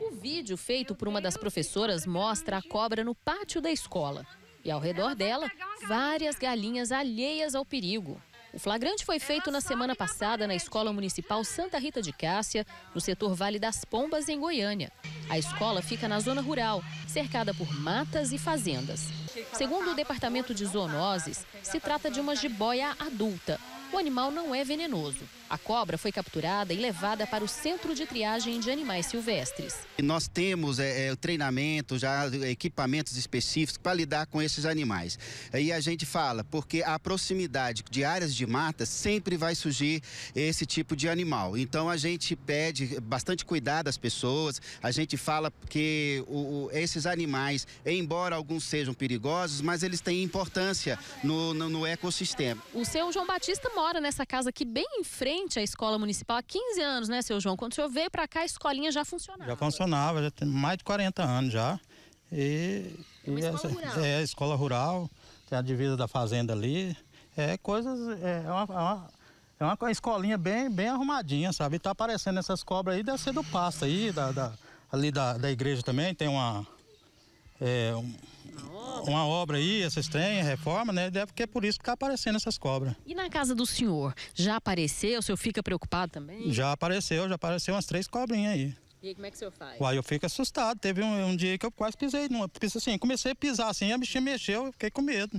O vídeo feito por uma das professoras mostra a cobra no pátio da escola e ao redor dela várias galinhas alheias ao perigo. O flagrante foi feito na semana passada na Escola Municipal Santa Rita de Cássia, no setor Vale das Pombas, em Goiânia. A escola fica na zona rural, cercada por matas e fazendas. Segundo o Departamento de Zoonoses, se trata de uma jiboia adulta, o animal não é venenoso. A cobra foi capturada e levada para o Centro de Triagem de Animais Silvestres. Nós temos é, é treinamento, já equipamentos específicos para lidar com esses animais. E a gente fala, porque a proximidade de áreas de mata sempre vai surgir esse tipo de animal. Então a gente pede bastante cuidado às pessoas, a gente fala que o, o, esses animais, embora alguns sejam perigosos, mas eles têm importância no, no, no ecossistema. O seu João Batista mostra mora nessa casa aqui bem em frente à escola municipal há 15 anos, né, seu João? Quando o senhor veio para cá, a escolinha já funcionava. Já funcionava, já tem mais de 40 anos já. E, é uma e escola essa, rural. É, escola rural, tem a divisa da fazenda ali. É coisas. É uma, é uma é uma é escolinha bem, bem arrumadinha, sabe? E tá aparecendo essas cobras aí, deve ser do pasto aí, da, da ali da, da igreja também, tem uma, é, uma obra aí, esses trem, reforma, né? Deve que é por isso que está aparecendo essas cobras. E na casa do senhor, já apareceu? O senhor fica preocupado também? Já apareceu, já apareceu umas três cobrinhas aí. E como é que o senhor faz? Uai, eu fico assustado. Teve um, um dia que eu quase pisei numa. Assim, comecei a pisar assim, a bichinha mexeu, eu fiquei com medo.